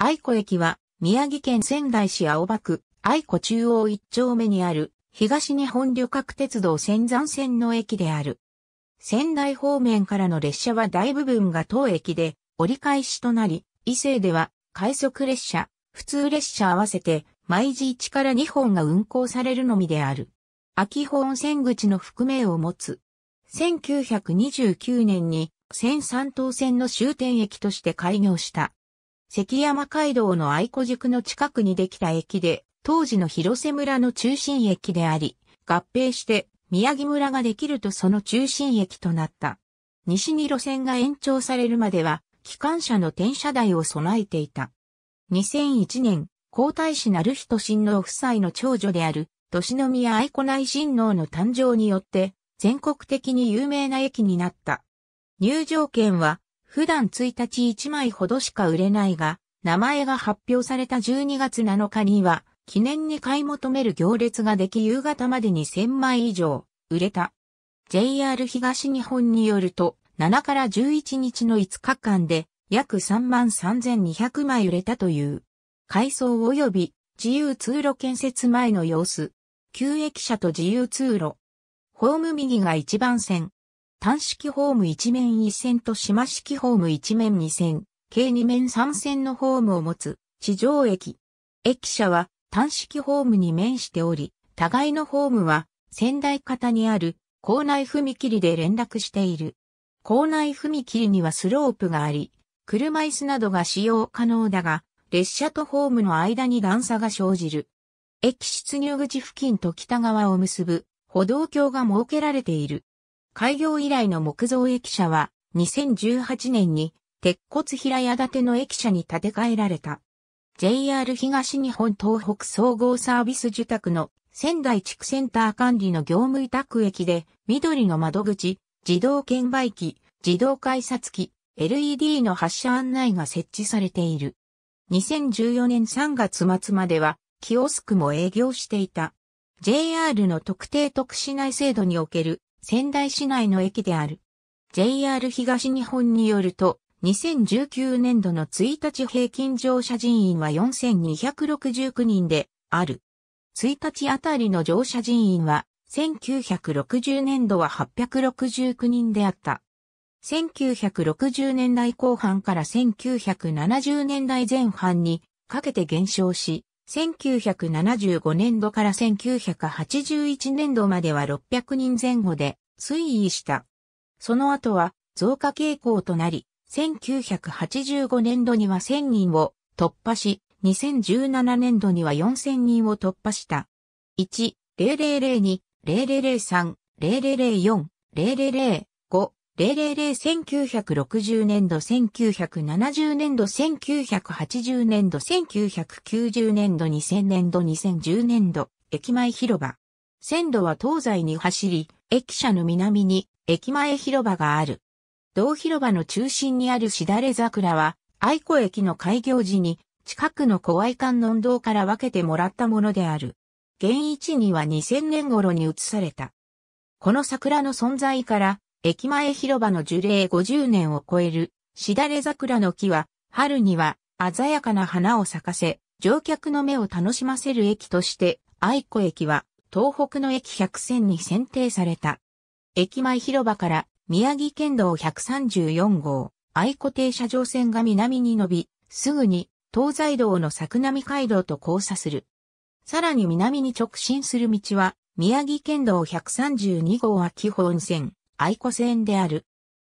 愛子駅は、宮城県仙台市青葉区、愛子中央一丁目にある、東日本旅客鉄道仙山線の駅である。仙台方面からの列車は大部分が当駅で、折り返しとなり、伊勢では、快速列車、普通列車合わせて、毎時1から2本が運行されるのみである。秋本線口の含めを持つ。1929年に、仙三島線の終点駅として開業した。関山街道の愛子塾の近くにできた駅で、当時の広瀬村の中心駅であり、合併して宮城村ができるとその中心駅となった。西に路線が延長されるまでは、機関車の転車台を備えていた。2001年、皇太子なる人親王夫妻の長女である、都宮愛子内親王の誕生によって、全国的に有名な駅になった。入場券は、普段1日1枚ほどしか売れないが、名前が発表された12月7日には、記念に買い求める行列ができ夕方までに1000枚以上売れた。JR 東日本によると、7から11日の5日間で約33,200枚売れたという。改装及び自由通路建設前の様子。旧駅舎と自由通路。ホーム右が一番線、単式ホーム一面一線と島式ホーム一面二線、計二面三線のホームを持つ地上駅。駅舎は単式ホームに面しており、互いのホームは仙台方にある校内踏切で連絡している。校内踏切にはスロープがあり、車椅子などが使用可能だが、列車とホームの間に段差が生じる。駅出入口付近と北側を結ぶ歩道橋が設けられている。開業以来の木造駅舎は2018年に鉄骨平屋建ての駅舎に建て替えられた。JR 東日本東北総合サービス受託の仙台地区センター管理の業務委託駅で緑の窓口、自動券売機、自動改札機、LED の発車案内が設置されている。2014年3月末まではキオスクも営業していた。JR の特定特殊内制度における仙台市内の駅である。JR 東日本によると、2019年度の1日平均乗車人員は4269人である。1日あたりの乗車人員は、1960年度は869人であった。1960年代後半から1970年代前半にかけて減少し、1975年度から1981年度までは600人前後で推移した。その後は増加傾向となり、1985年度には1000人を突破し、2017年度には4000人を突破した。1、0002、0003、0004、0005、零零0 1 9 6 0年度1970年度1980年度1990年度2000年度2010年度駅前広場。線路は東西に走り、駅舎の南に駅前広場がある。同広場の中心にあるしだれ桜は、愛子駅の開業時に近くの小愛観音堂から分けてもらったものである。現位置には2000年頃に移された。この桜の存在から駅前広場の樹齢50年を超える、しだれ桜の木は、春には鮮やかな花を咲かせ、乗客の目を楽しませる駅として、愛子駅は、東北の駅100選に選定された。駅前広場から、宮城県道134号、愛子停車場線が南に伸び、すぐに、東西道の作並街道と交差する。さらに南に直進する道は、宮城県道132号秋本線、愛子線である。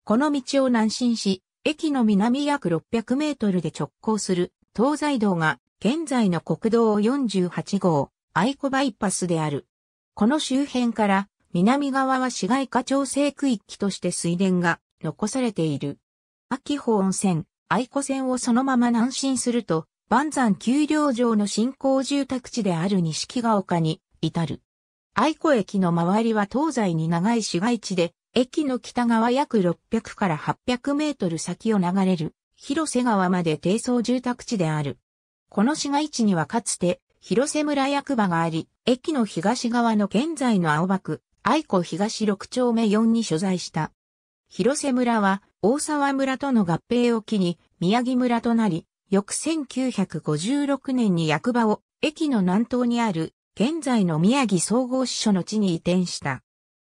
この道を南進し、駅の南約600メートルで直行する東西道が現在の国道48号愛子バイパスである。この周辺から南側は市街化調整区域として水田が残されている。秋保温泉、愛子線をそのまま南進すると、万山丘陵城の新興住宅地である錦ヶ丘に至る。愛子駅の周りは東西に長い市街地で、駅の北側約600から800メートル先を流れる広瀬川まで低層住宅地である。この市街地にはかつて広瀬村役場があり、駅の東側の現在の青葉区、愛子東6丁目4に所在した。広瀬村は大沢村との合併を機に宮城村となり、翌1956年に役場を駅の南東にある現在の宮城総合支所の地に移転した。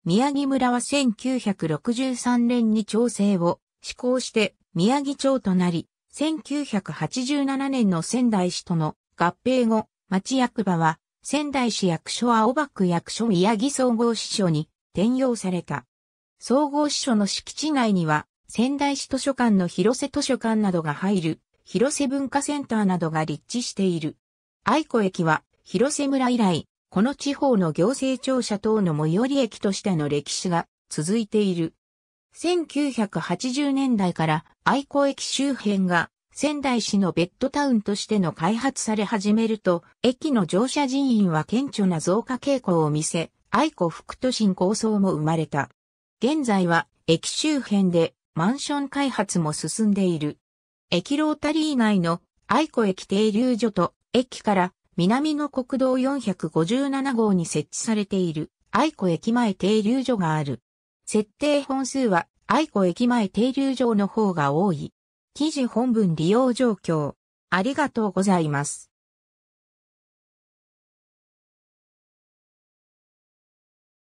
宮城村は1963年に調整を施行して宮城町となり、1987年の仙台市との合併後、町役場は仙台市役所青葉区役所宮城総合支所に転用された。総合支所の敷地内には仙台市図書館の広瀬図書館などが入る広瀬文化センターなどが立地している。愛子駅は広瀬村以来この地方の行政庁舎等の最寄り駅としての歴史が続いている。1980年代から愛子駅周辺が仙台市のベッドタウンとしての開発され始めると、駅の乗車人員は顕著な増加傾向を見せ、愛子副都心構想も生まれた。現在は駅周辺でマンション開発も進んでいる。駅ロータリー内の愛子駅停留所と駅から南の国道457号に設置されている愛子駅前停留所がある。設定本数は愛子駅前停留所の方が多い。記事本文利用状況。ありがとうございます。